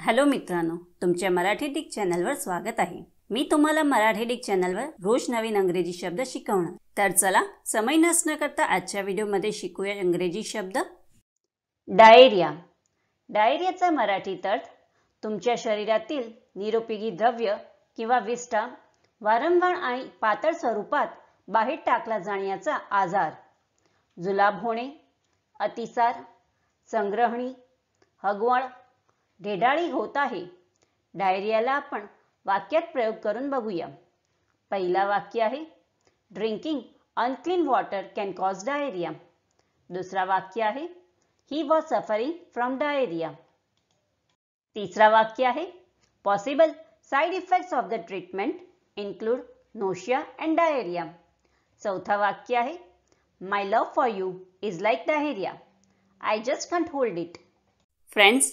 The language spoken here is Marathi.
हॅलो मित्रांनो तुमच्या मराठी डिक चॅनलवर स्वागत आहे मी तुम्हाला मराठी डिक चॅनलवर रोज नवीन अंग्रेजी शब्द शिकवणार तर चला समय नसण्याकरता करता आजच्या व्हिडिओमध्ये शिकूया इंग्रजी शब्द डायरिया डायरियाचा मराठी अर्थ तुमच्या शरीरातील निरुपयोगी द्रव्य किंवा विष्ठा वारंवार आणि पातळ स्वरूपात बाहेर टाकला जाण्याचा आजार जुलाब होणे अतिसार संग्रहणी हगवण ढेडाळी होत आहे डायरियाला आपण वाक्यात प्रयोग करून बघूया पहिला वाक्य आहे drinking unclean water can cause diarrhoea दुसरा वाक्य आहे he was suffering from diarrhoea तीसरा वाक्य आहे possible side effects of the treatment include nausea and diarrhoea चौथा वाक्य आहे my love for you is like diarrhoea I just can't hold it friends